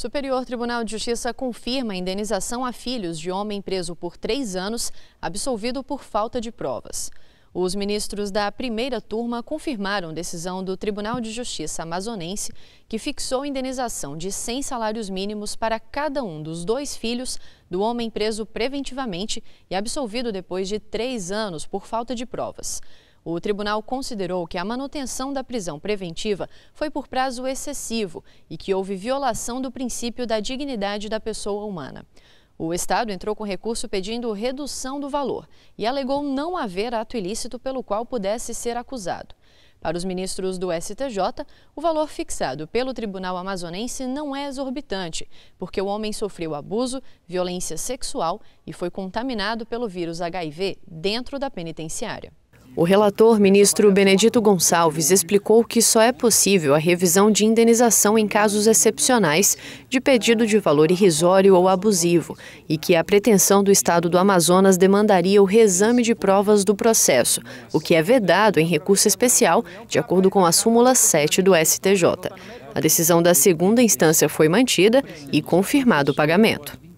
Superior Tribunal de Justiça confirma a indenização a filhos de homem preso por três anos, absolvido por falta de provas. Os ministros da primeira turma confirmaram decisão do Tribunal de Justiça amazonense, que fixou indenização de 100 salários mínimos para cada um dos dois filhos do homem preso preventivamente e absolvido depois de três anos por falta de provas. O tribunal considerou que a manutenção da prisão preventiva foi por prazo excessivo e que houve violação do princípio da dignidade da pessoa humana. O Estado entrou com recurso pedindo redução do valor e alegou não haver ato ilícito pelo qual pudesse ser acusado. Para os ministros do STJ, o valor fixado pelo Tribunal Amazonense não é exorbitante, porque o homem sofreu abuso, violência sexual e foi contaminado pelo vírus HIV dentro da penitenciária. O relator, ministro Benedito Gonçalves, explicou que só é possível a revisão de indenização em casos excepcionais de pedido de valor irrisório ou abusivo e que a pretensão do Estado do Amazonas demandaria o reexame de provas do processo, o que é vedado em recurso especial, de acordo com a súmula 7 do STJ. A decisão da segunda instância foi mantida e confirmado o pagamento.